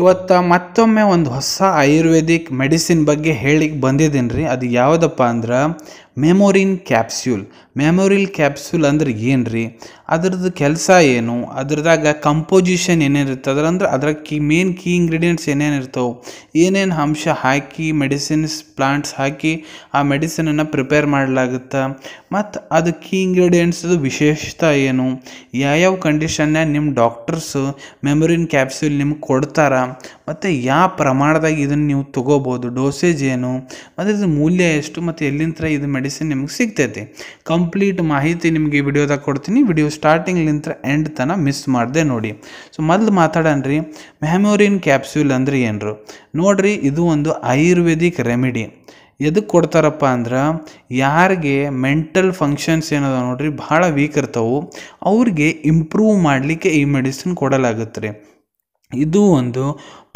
ಇವತ್ತ ಮತ್ತೊಮ್ಮೆ ಒಂದು ಹೊಸ ಆಯುರ್ವೇದಿಕ್ ಮೆಡಿಸಿನ್ ಬಗ್ಗೆ ಹೇಳಿಕ್ ಬಂದಿದ್ದೀನಿ ರೀ ಅದು ಯಾವುದಪ್ಪ ಅಂದ್ರೆ ಮೆಮೊರಿನ್ ಕ್ಯಾಪ್ಸ್ಯೂಲ್ ಮೆಮೊರಿಲ್ ಕ್ಯಾಪ್ಸ್ಯೂಲ್ ಅಂದ್ರೆ ಏನು ರೀ ಅದ್ರದ್ದು ಕೆಲಸ ಏನು ಅದ್ರದಾಗ ಕಂಪೋಸಿಷನ್ ಏನೇನಿರ್ತದೆ ಅಂದ್ರೆ ಅದರ ಕೀ ಮೇನ್ ಕೀ ಇಂಗ್ರೀಡಿಯೆಂಟ್ಸ್ ಏನೇನು ಇರ್ತವೆ ಏನೇನು ಅಂಶ ಹಾಕಿ ಮೆಡಿಸಿನ್ಸ್ ಪ್ಲಾಂಟ್ಸ್ ಹಾಕಿ ಆ ಮೆಡಿಸಿನನ್ನು ಪ್ರಿಪೇರ್ ಮಾಡಲಾಗುತ್ತೆ ಮತ್ತು ಅದು ಕೀ ಇಂಗ್ರೀಡಿಯೆಂಟ್ಸದು ವಿಶೇಷತೆ ಏನು ಯಾವ್ಯಾವ ಕಂಡೀಷನ್ನ ನಿಮ್ಮ ಡಾಕ್ಟರ್ಸು ಮೆಮೊರಿನ್ ಕ್ಯಾಪ್ಸ್ಯೂಲ್ ನಿಮ್ಗೆ ಕೊಡ್ತಾರ ಮತ್ತು ಯಾವ ಪ್ರಮಾಣದಾಗ ಇದನ್ನು ನೀವು ತೊಗೋಬೋದು ಡೋಸೇಜ್ ಏನು ಮತ್ತು ಇದ್ರ ಮೌಲ್ಯ ಎಷ್ಟು ಮತ್ತು ಎಲ್ಲಿಂದ ಇದು ಮೆಡಿಸಿನ್ ನಿಮ್ಗೆ ಸಿಗ್ತೈತಿ ಕಂಪ್ಲೀಟ್ ಮಾಹಿತಿ ನಿಮಗೆ ವಿಡಿಯೋದಾಗ ಕೊಡ್ತೀನಿ ವಿಡಿಯೋ ನಿಂತ್ರ ಎಂಡ್ ತನ ಮಿಸ್ ಮಾಡಿದೆ ನೋಡಿ ಸೊ ಮೊದಲು ಮಾತಾಡೋಣ್ರಿ ಮೆಹಮೋರಿನ್ ಕ್ಯಾಪ್ಸ್ಯೂಲ್ ಅಂದ್ರೆ ಏನರು ನೋಡ್ರಿ ಇದು ಒಂದು ಆಯುರ್ವೇದಿಕ್ ರೆಮಿಡಿ ಎದಕ್ಕೆ ಕೊಡ್ತಾರಪ್ಪ ಅಂದ್ರೆ ಯಾರಿಗೆ ಮೆಂಟಲ್ ಫಂಕ್ಷನ್ಸ್ ಏನದ ನೋಡ್ರಿ ಭಾಳ ವೀಕ್ ಇರ್ತವೆ ಅವ್ರಿಗೆ ಇಂಪ್ರೂವ್ ಮಾಡಲಿಕ್ಕೆ ಈ ಮೆಡಿಸಿನ್ ಕೊಡಲಾಗುತ್ತೆ ರೀ ಇದು ಒಂದು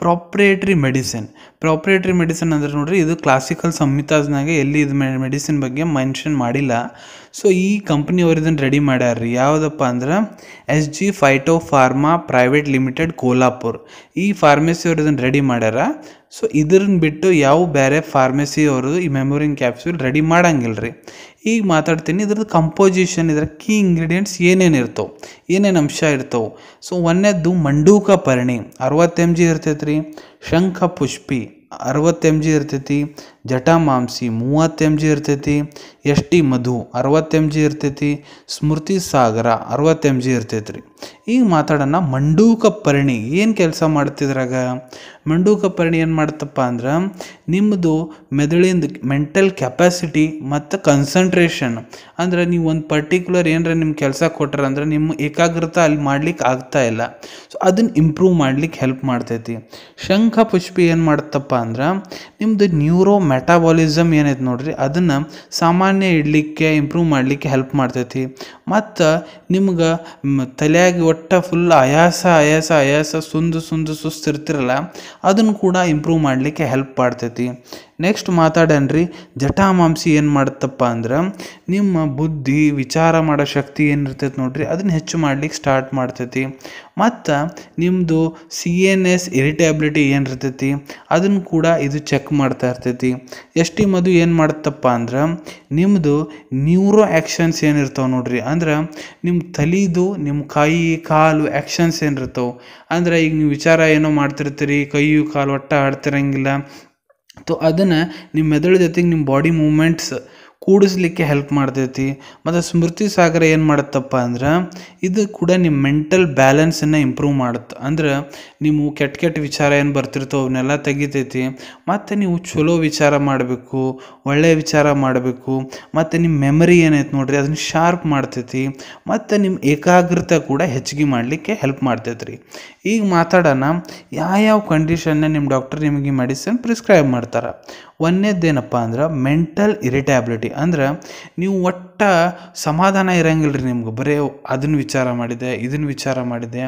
ಪ್ರಾಪ್ರೇಟ್ರಿ ಮೆಡಿಸಿನ್ ಪ್ರಾಪ್ರೇಟ್ರಿ ಮೆಡಿಸಿನ್ ಅಂದ್ರೆ ನೋಡ್ರಿ ಇದು ಕ್ಲಾಸಿಕಲ್ ಸಂಹಿತಾಸ್ನಾಗೆ ಎಲ್ಲಿ ಇದು ಮೆಡಿಸಿನ್ ಬಗ್ಗೆ ಮೆನ್ಷನ್ ಮಾಡಿಲ್ಲ ಸೊ ಈ ಕಂಪ್ನಿಯವರು ಇದನ್ನು ರೆಡಿ ಮಾಡ್ಯಾರ್ರಿ ಯಾವುದಪ್ಪ ಅಂದ್ರೆ S G phyto pharma private limited Kolhapur ಈ ಫಾರ್ಮಸಿಯವರು ಇದನ್ನು ರೆಡಿ ಮಾಡ್ಯಾರ ಸೊ ಇದನ್ನ ಬಿಟ್ಟು ಯಾವ ಬೇರೆ ಫಾರ್ಮೆಸಿ ಅವರು ಈ ಮೆಮೊರಿನ್ ಕ್ಯಾಪ್ಸೂಲ್ ರೆಡಿ ಮಾಡಂಗಿಲ್ಲ ರೀ ಈಗ ಮಾತಾಡ್ತೀನಿ ಇದ್ರದ್ದು ಕಂಪೋಸಿಷನ್ ಇದರ ಕೀ ಇಂಗ್ರೀಡಿಯೆಂಟ್ಸ್ ಏನೇನು ಇರ್ತವೆ ಏನೇನು ಅಂಶ ಇರ್ತವೆ ಸೊ ಒಂದನೇದ್ದು ಮಂಡೂಕ ಪರ್ಣಿ ಅರವತ್ತು ಎಮ್ ಜಿ ಇರ್ತೈತೆ ರೀ ಶಂಖ ಪುಷ್ಪಿ ಅರವತ್ತು ಎಮ್ ಜಿ ಇರ್ತೈತಿ ಮಾಂಸಿ ಮೂವತ್ತು ಎಮ್ ಜಿ ಇರ್ತೈತಿ ಎಸ್ ಟಿ ಮಧು ಅರವತ್ತು ಎಮ್ ಜಿ ಇರ್ತೈತಿ ಸ್ಮೃತಿ ಸಾಗರ ಅರವತ್ತು ಎಮ್ ಜಿ ಇರ್ತೈತಿ ರೀ ಈಗ ಮಾತಾಡೋಣ ಮಂಡೂಕ ಪರ್ಣಿ ಏನು ಕೆಲಸ ಮಾಡ್ತಿದ್ರಾಗ ಮಂಡೂಕ ಪರ್ಣಿ ಏನು ಮಾಡ್ತಪ್ಪ ಅಂದ್ರೆ ನಿಮ್ಮದು ಮೆದುಳಿಂದ ಮೆಂಟಲ್ ಕೆಪಾಸಿಟಿ ಮತ್ತು ಕನ್ಸಂಟ್ರೇಷನ್ ಅಂದ್ರೆ ನೀವು ಒಂದು ಪರ್ಟಿಕ್ಯುಲರ್ ಏನರ ನಿಮ್ಮ ಕೆಲಸ ಕೊಟ್ಟರೆ ಅಂದ್ರೆ ನಿಮ್ಮ ಏಕಾಗ್ರತೆ ಅಲ್ಲಿ ಮಾಡ್ಲಿಕ್ಕೆ ಆಗ್ತಾ ಇಲ್ಲ ಸೊ ಅದನ್ನು ಇಂಪ್ರೂವ್ ಮಾಡ್ಲಿಕ್ಕೆ ಹೆಲ್ಪ್ ಮಾಡ್ತೈತಿ ಶಂಖ ಪುಷ್ಪಿ ಏನು ಮಾಡ್ತಪ್ಪ ಅಂದ್ರೆ ನಿಮ್ಮದು ನ್ಯೂರೋ ಮೆಟಾಬಾಲಿಸಮ್ ಏನೈತೆ ನೋಡ್ರಿ ಅದನ್ನು ಸಾಮಾನ್ಯ ಇಡಲಿಕ್ಕೆ ಇಂಪ್ರೂವ್ ಮಾಡಲಿಕ್ಕೆ ಹೆಲ್ಪ್ ಮಾಡ್ತೈತಿ ಮತ್ತು ನಿಮ್ಗೆ ತಲೆಯಾಗಿ ಒಟ್ಟು ಫುಲ್ ಆಯಾಸ ಆಯಾಸ ಆಯಾಸ ಸುಂದು ಸುಂದು ಸುಸ್ತಿರ್ತಿರಲ್ಲ ಅದನ್ನು ಕೂಡ ಇಂಪ್ರೂವ್ ಮಾಡಲಿಕ್ಕೆ ಹೆಲ್ಪ್ ಮಾಡ್ತೈತಿ ನೆಕ್ಸ್ಟ್ ಮಾತಾಡನ್ರಿ ಜಟಾಮಾಂಸಿ ಏನು ಮಾಡುತ್ತಪ್ಪ ಅಂದ್ರೆ ನಿಮ್ಮ ಬುದ್ಧಿ ವಿಚಾರ ಮಾಡೋ ಶಕ್ತಿ ಏನಿರ್ತೈತೆ ನೋಡ್ರಿ ಅದನ್ನ ಹೆಚ್ಚು ಮಾಡ್ಲಿಕ್ಕೆ ಸ್ಟಾರ್ಟ್ ಮಾಡ್ತೈತಿ ಮತ್ತು ನಿಮ್ಮದು ಸಿ ಎನ್ ಎಸ್ ಇರಿಟೇಬಿಲಿಟಿ ಏನಿರ್ತೈತಿ ಅದನ್ನು ಕೂಡ ಇದು ಚೆಕ್ ಮಾಡ್ತಾ ಇರ್ತೈತಿ ಎಸ್ ಮದು ಏನು ಮಾಡುತ್ತಪ್ಪ ಅಂದ್ರೆ ನಿಮ್ಮದು ನ್ಯೂರೋ ಆ್ಯಕ್ಷನ್ಸ್ ಏನಿರ್ತಾವೆ ನೋಡ್ರಿ ಅಂದ್ರೆ ನಿಮ್ಮ ತಲಿದು ನಿಮ್ಮ ಕೈ ಕಾಲು ಆ್ಯಕ್ಷನ್ಸ್ ಏನಿರ್ತಾವೆ ಅಂದರೆ ಈಗ ನೀವು ವಿಚಾರ ಏನೋ ಮಾಡ್ತಿರ್ತೀರಿ ಕೈಯು ಕಾಲು ಒಟ್ಟ ಆಡ್ತಿರಂಗಿಲ್ಲ ಸೊ ಅದನ್ನು ನಿಮ್ಮ ಮೆದುಳು ಜೊತೆಗೆ ನಿಮ್ಮ ಬಾಡಿ ಮೂಮೆಂಟ್ಸ್ ಕೂಡಿಸ್ಲಿಕ್ಕೆ ಹೆಲ್ಪ್ ಮಾಡ್ತೈತಿ ಮತ್ತು ಸ್ಮೃತಿ ಸಾಗರ ಏನು ಮಾಡುತ್ತಪ್ಪ ಅಂದ್ರೆ ಇದು ಕೂಡ ನಿಮ್ಮ ಮೆಂಟಲ್ ಬ್ಯಾಲೆನ್ಸನ್ನು ಇಂಪ್ರೂವ್ ಮಾಡುತ್ತೆ ಅಂದ್ರೆ ನೀವು ಕೆಟ್ಟ ಕೆಟ್ಟ ವಿಚಾರ ಏನು ಬರ್ತಿರ್ತೋ ಅವನ್ನೆಲ್ಲ ತೆಗಿತೈತಿ ಮತ್ತು ನೀವು ಚಲೋ ವಿಚಾರ ಮಾಡಬೇಕು ಒಳ್ಳೆಯ ವಿಚಾರ ಮಾಡಬೇಕು ಮತ್ತು ನಿಮ್ಮ ಮೆಮರಿ ಏನೈತೆ ನೋಡ್ರಿ ಅದನ್ನ ಶಾರ್ಪ್ ಮಾಡ್ತೈತಿ ಮತ್ತು ನಿಮ್ಮ ಏಕಾಗ್ರತೆ ಕೂಡ ಹೆಚ್ಚಿಗೆ ಮಾಡಲಿಕ್ಕೆ ಹೆಲ್ಪ್ ಮಾಡ್ತೈತೆ ರೀ ಈಗ ಮಾತಾಡೋಣ ಯಾವ ಕಂಡೀಷನ್ನ ನಿಮ್ಮ ಡಾಕ್ಟರ್ ನಿಮಗೆ ಮೆಡಿಸಿನ್ ಪ್ರಿಸ್ಕ್ರೈಬ್ ಮಾಡ್ತಾರೆ ಒಂದೇದೇನಪ್ಪ ಅಂದ್ರೆ ಮೆಂಟಲ್ ಇರಿಟ್ಯಾಬ್ಲಿಟಿ ಅಂದ್ರೆ ನೀವು ಒಟ್ಟ ಸಮಾಧಾನ ಇರಂಗಿಲ್ಲ ರೀ ನಿಮ್ಗೆ ಬರೇ ಅದನ್ನ ವಿಚಾರ ಮಾಡಿದೆ ಇದನ್ನ ವಿಚಾರ ಮಾಡಿದೆ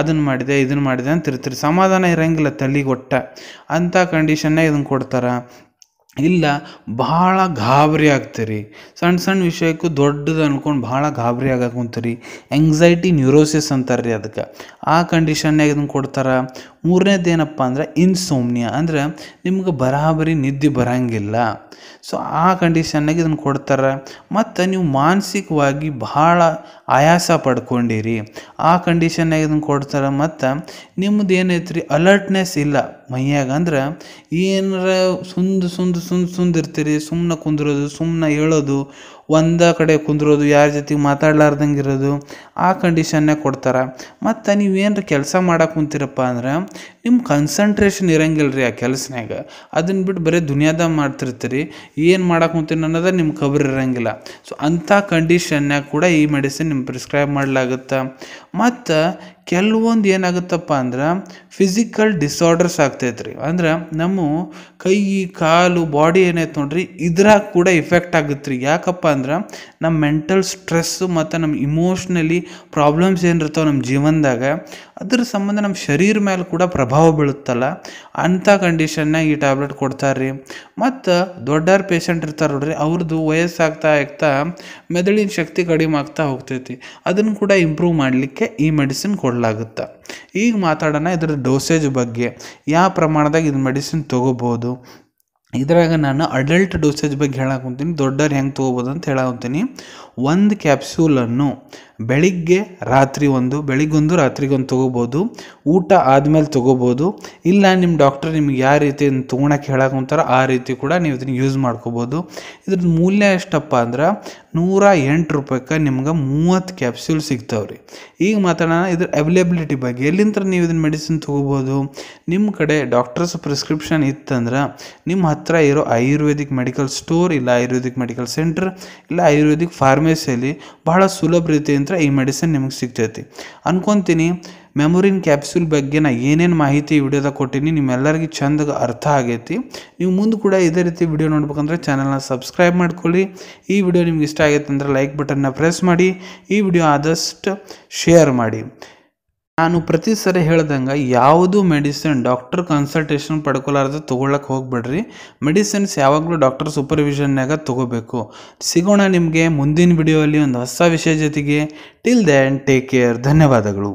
ಅದನ್ನ ಮಾಡಿದೆ ಇದನ್ನ ಮಾಡಿದೆ ಅಂತ ಇರ್ತೀರಿ ಸಮಾಧಾನ ಇರಂಗಿಲ್ಲ ತಲೆಗೆ ಒಟ್ಟ ಅಂಥ ಕಂಡೀಷನ್ನೇ ಇದನ್ನ ಕೊಡ್ತಾರ ಇಲ್ಲ ಭಾಳ ಗಾಬರಿ ಆಗ್ತೀರಿ ಸಣ್ಣ ಸಣ್ಣ ವಿಷಯಕ್ಕೂ ದೊಡ್ಡದು ಅನ್ಕೊಂಡು ಭಾಳ ಗಾಬರಿ ಆಗಕ್ಕೆ ಕುಂತೀರಿ ಎಂಗ್ಸೈಟಿ ನ್ಯೂರೋಸಿಸ್ ಅಂತಾರೆ ಅದಕ್ಕೆ ಆ ಕಂಡೀಷನ್ನಾಗ ಇದನ್ನು ಕೊಡ್ತಾರೆ ಮೂರನೇದೇನಪ್ಪ ಅಂದರೆ ಇನ್ಸೋಮ್ನಿಯಾ ಅಂದರೆ ನಿಮ್ಗೆ ಬರಾಬರಿ ನಿದ್ದೆ ಬರೋಂಗಿಲ್ಲ ಸೊ ಆ ಕಂಡೀಷನ್ನಾಗ ಇದನ್ನು ಕೊಡ್ತಾರೆ ಮತ್ತು ನೀವು ಮಾನಸಿಕವಾಗಿ ಬಹಳ ಆಯಾಸ ಪಡ್ಕೊಂಡಿರಿ ಆ ಕಂಡೀಷನ್ನಾಗ ಇದನ್ನು ಕೊಡ್ತಾರೆ ಮತ್ತು ನಿಮ್ಮದು ಏನೈತ್ರಿ ಅಲರ್ಟ್ನೆಸ್ ಇಲ್ಲ ಮೈಯಾಗ ಅಂದ್ರೆ ಏನಾರ ಸುಂದ ಸುಂದ ಸುಂದ ಸುಂದಿರ್ತೀರಿ ಸುಮ್ಮನೆ ಕುಂದಿರೋದು ಸುಮ್ಮನೆ ಹೇಳೋದು ಒಂದ ಕಡೆ ಕುಂದ್ರೋದು ಯಾರ ಜೊತೆಗೆ ಮಾತಾಡ್ಲಾರ್ದಂಗೆ ಇರೋದು ಆ ಕಂಡೀಷನ್ನೇ ಕೊಡ್ತಾರೆ ಮತ್ತು ನೀವು ಕೆಲಸ ಮಾಡೋಕೆ ಕುಂತೀರಪ್ಪ ಅಂದ್ರೆ ನಿಮ್ಮ ಕನ್ಸಂಟ್ರೇಷನ್ ಇರಂಗಿಲ್ಲ ರೀ ಆ ಕೆಲಸನಾಗ ಅದನ್ನು ಬಿಟ್ಟು ಬರೀ ದುನಿಯಾದಾಗ ಮಾಡ್ತಿರ್ತೀರಿ ಏನು ಮಾಡಕ್ಕೆ ಕುಂತೀನಿ ಅನ್ನೋದೇ ನಿಮ್ಮ ಕಬ್ರಿ ಇರೋಂಗಿಲ್ಲ ಸೊ ಅಂಥ ಕಂಡೀಷನ್ನಾಗ ಕೂಡ ಈ ಮೆಡಿಸಿನ್ ನಿಮ್ಮ ಪ್ರಿಸ್ಕ್ರೈಬ್ ಮಾಡಲಾಗುತ್ತೆ ಮತ್ತು ಕೆಲವೊಂದು ಏನಾಗುತ್ತಪ್ಪ ಅಂದ್ರೆ ಫಿಸಿಕಲ್ ಡಿಸಾರ್ಡರ್ಸ್ ಆಗ್ತೈತೆ ರೀ ಅಂದ್ರೆ ನಮ್ಮ ಕೈ ಕಾಲು ಬಾಡಿ ಏನೈತೆ ನೋಡ್ರಿ ಇದ್ರಾಗ ಕೂಡ ಇಫೆಕ್ಟ್ ಆಗುತ್ತೆ ರೀ ಯಾಕಪ್ಪ ಅಂದ್ರೆ ನಮ್ಮ ಮೆಂಟಲ್ ಸ್ಟ್ರೆಸ್ಸು ಮತ್ತು ನಮ್ಮ ಇಮೋಷ್ನಲಿ ಪ್ರಾಬ್ಲಮ್ಸ್ ಏನಿರ್ತಾವೆ ನಮ್ಮ ಜೀವನದಾಗ ಅದ್ರ ಸಂಬಂಧ ನಮ್ಮ ಶರೀರ ಮೇಲೆ ಕೂಡ ಪ್ರಭಾವ ಬೀಳುತ್ತಲ್ಲ ಅಂಥ ಕಂಡೀಷನ್ನಾಗ ಈ ಟ್ಯಾಬ್ಲೆಟ್ ಕೊಡ್ತಾರೆ ರೀ ಮತ್ತು ದೊಡ್ಡವ್ರ ಪೇಷಂಟ್ ಇರ್ತಾರೆ ನೋಡ್ರಿ ಅವ್ರದ್ದು ವಯಸ್ಸಾಗ್ತಾ ಆಗ್ತಾ ಮೆದುಳಿನ ಶಕ್ತಿ ಕಡಿಮೆ ಆಗ್ತಾ ಹೋಗ್ತೈತಿ ಅದನ್ನು ಕೂಡ ಇಂಪ್ರೂವ್ ಮಾಡಲಿಕ್ಕೆ ಈ ಮೆಡಿಸಿನ್ ಕೊಡ್ತಾರೆ ಕೊಡಲಾಗುತ್ತೆ ಈಗ ಮಾತಾಡೋಣ ಇದರ ಡೋಸೇಜ್ ಬಗ್ಗೆ ಯಾವ ಪ್ರಮಾಣದಾಗ ಇದು ಮೆಡಿಸಿನ್ ತೊಗೋಬೋದು ಇದ್ರಾಗ ನಾನು ಅಡಲ್ಟ್ ಡೋಸೇಜ್ ಬಗ್ಗೆ ಹೇಳಾಕೊಂತೀನಿ ದೊಡ್ಡವ್ರು ಹೆಂಗೆ ತೊಗೋಬೋದು ಅಂತ ಹೇಳಾಕೊಂತೀನಿ ಒಂದು ಕ್ಯಾಪ್ಸೂಲನ್ನು ಬೆಳಿಗ್ಗೆ ರಾತ್ರಿ ಒಂದು ಬೆಳಿಗ್ಗೊಂದು ರಾತ್ರಿಗೊಂದು ತೊಗೋಬೋದು ಊಟ ಆದಮೇಲೆ ತೊಗೋಬೋದು ಇಲ್ಲ ನಿಮ್ಮ ಡಾಕ್ಟರ್ ನಿಮ್ಗೆ ಯಾವ ರೀತಿ ತೊಗೊಳಕ್ಕೆ ಹೇಳಾಕೊಂತಾರೋ ಆ ರೀತಿ ಕೂಡ ನೀವು ಇದನ್ನು ಯೂಸ್ ಮಾಡ್ಕೋಬೋದು ಇದ್ರ ಮೂಲ್ಯ ಎಷ್ಟಪ್ಪ ಅಂದ್ರೆ ನೂರ ಎಂಟು ರೂಪಾಯಿಗೆ ನಿಮ್ಗೆ ಮೂವತ್ತು ಕ್ಯಾಪ್ಸೂಲ್ ಸಿಗ್ತಾವೆ ರೀ ಈಗ ಮಾತಾಡೋಣ ಇದ್ರ ಅವೈಲೇಬಿಲಿಟಿ ಬಗ್ಗೆ ಎಲ್ಲಿಂದ ನೀವು ಇದನ್ನ ಮೆಡಿಸಿನ್ ತೊಗೋಬೋದು ನಿಮ್ಮ ಕಡೆ ಡಾಕ್ಟರ್ಸ್ ಪ್ರಿಸ್ಕ್ರಿಪ್ಷನ್ ಇತ್ತಂದ್ರೆ ನಿಮ್ಮ ಹತ್ತಿರ ಇರೋ ಆಯುರ್ವೇದಿಕ್ ಮೆಡಿಕಲ್ ಸ್ಟೋರ್ ಇಲ್ಲ ಆಯುರ್ವೇದಿಕ್ ಮೆಡಿಕಲ್ ಸೆಂಟರ್ ಇಲ್ಲ ಆಯುರ್ವೇದಿಕ್ ಫಾರ್ಮಸಿಯಲ್ಲಿ ಬಹಳ ಸುಲಭ ರೀತಿಯಿಂದ ಈ ಮೆಡಿಸಿನ್ ನಿಮಗೆ ಸಿಗ್ತೈತಿ ಅನ್ಕೊಂತೀನಿ ಮೆಮೊರಿನ್ ಕ್ಯಾಪ್ಸೂಲ್ ಬಗ್ಗೆ ನಾ ಏನೇನು ಮಾಹಿತಿ ವಿಡಿಯೋದಾಗ ಕೊಟ್ಟಿನಿ ನಿಮ್ಮೆಲ್ಲರಿಗೂ ಚೆಂದ ಅರ್ಥ ಆಗೈತಿ ನೀವು ಮುಂದೆ ಕೂಡ ಇದೇ ರೀತಿ ವಿಡಿಯೋ ನೋಡ್ಬೇಕಂದ್ರೆ ಚಾನಲ್ನ ಸಬ್ಸ್ಕ್ರೈಬ್ ಮಾಡ್ಕೊಳ್ಳಿ ಈ ವಿಡಿಯೋ ನಿಮ್ಗೆ ಇಷ್ಟ ಆಗೈತೆ ಅಂದರೆ ಲೈಕ್ ಬಟನ್ನ ಪ್ರೆಸ್ ಮಾಡಿ ಈ ವಿಡಿಯೋ ಆದಷ್ಟು ಶೇರ್ ಮಾಡಿ ನಾನು ಪ್ರತಿ ಸರಿ ಹೇಳ್ದಂಗೆ ಯಾವುದು ಮೆಡಿಸಿನ್ ಡಾಕ್ಟರ್ ಕನ್ಸಲ್ಟೇಷನ್ ಪಡ್ಕೊಲಾರ್ದು ತೊಗೊಳಕ್ಕೆ ಹೋಗ್ಬಿಡ್ರಿ ಮೆಡಿಸಿನ್ಸ್ ಯಾವಾಗಲೂ ಡಾಕ್ಟರ್ ಸೂಪರ್ವಿಷನ್ನಾಗ ತೊಗೋಬೇಕು ಸಿಗೋಣ ನಿಮಗೆ ಮುಂದಿನ ಅಲ್ಲಿ ಒಂದು ಹೊಸ ವಿಷಯ ಜೊತೆಗೆ ಟಿಲ್ ದೆನ್ ಟೇಕ್ ಕೇರ್ ಧನ್ಯವಾದಗಳು